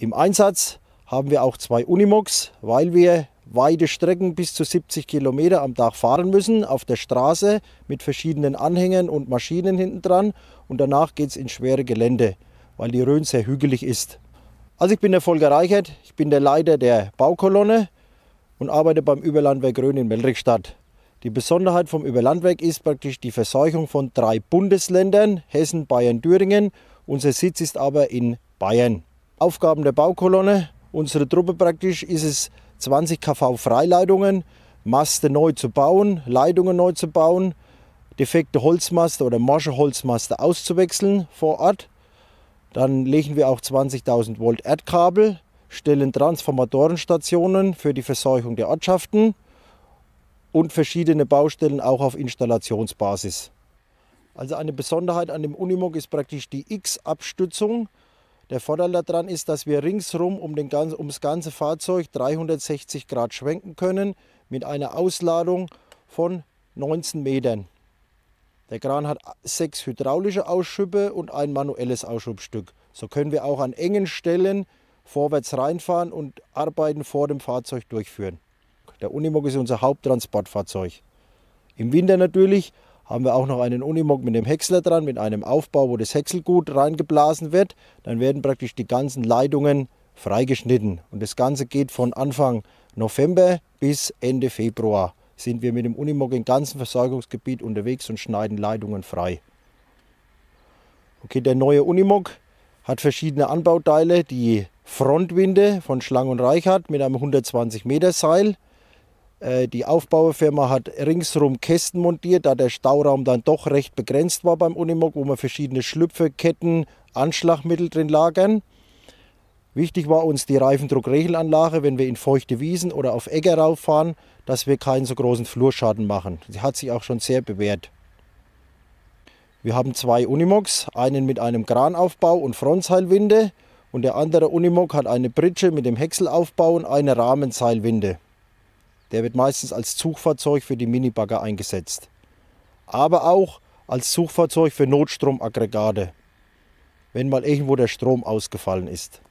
Im Einsatz haben wir auch zwei Unimogs, weil wir weite Strecken bis zu 70 Kilometer am Tag fahren müssen, auf der Straße mit verschiedenen Anhängern und Maschinen hinten dran und danach geht es ins schwere Gelände, weil die Rhön sehr hügelig ist. Also ich bin der Volker Reichert, ich bin der Leiter der Baukolonne und arbeite beim Überlandwerk Rhön in Melrichstadt. Die Besonderheit vom Überlandwerk ist praktisch die Verseuchung von drei Bundesländern, Hessen, Bayern, Thüringen. Unser Sitz ist aber in Bayern. Aufgaben der Baukolonne, unsere Truppe praktisch, ist es 20 kV Freileitungen, Maste neu zu bauen, Leitungen neu zu bauen, defekte Holzmaste oder morsche Holzmaste auszuwechseln vor Ort. Dann legen wir auch 20.000 Volt Erdkabel, stellen Transformatorenstationen für die Verseuchung der Ortschaften und verschiedene Baustellen auch auf Installationsbasis. Also eine Besonderheit an dem Unimog ist praktisch die X-Abstützung. Der Vorteil daran ist, dass wir ringsrum um den, ums ganze Fahrzeug 360 Grad schwenken können mit einer Ausladung von 19 Metern. Der Kran hat sechs hydraulische Ausschüppe und ein manuelles Ausschubstück. So können wir auch an engen Stellen vorwärts reinfahren und Arbeiten vor dem Fahrzeug durchführen. Der Unimog ist unser Haupttransportfahrzeug. Im Winter natürlich haben wir auch noch einen Unimog mit dem Häcksler dran, mit einem Aufbau, wo das Häckselgut reingeblasen wird. Dann werden praktisch die ganzen Leitungen freigeschnitten. Und das Ganze geht von Anfang November bis Ende Februar. Sind wir mit dem Unimog im ganzen Versorgungsgebiet unterwegs und schneiden Leitungen frei. Okay, der neue Unimog hat verschiedene Anbauteile. Die Frontwinde von Schlang und Reichert mit einem 120 Meter Seil. Äh, die Aufbauerfirma hat ringsherum Kästen montiert, da der Stauraum dann doch recht begrenzt war beim Unimog, wo wir verschiedene Schlüpfe, Ketten, Anschlagmittel drin lagern. Wichtig war uns die Reifendruckregelanlage, wenn wir in feuchte Wiesen oder auf Äcker rauffahren, dass wir keinen so großen Flurschaden machen. Sie hat sich auch schon sehr bewährt. Wir haben zwei Unimogs, einen mit einem Kranaufbau und Frontseilwinde und der andere Unimog hat eine Pritsche mit dem Häckselaufbau und eine Rahmenseilwinde. Der wird meistens als Zugfahrzeug für die Minibagger eingesetzt. Aber auch als Zugfahrzeug für Notstromaggregate, wenn mal irgendwo der Strom ausgefallen ist.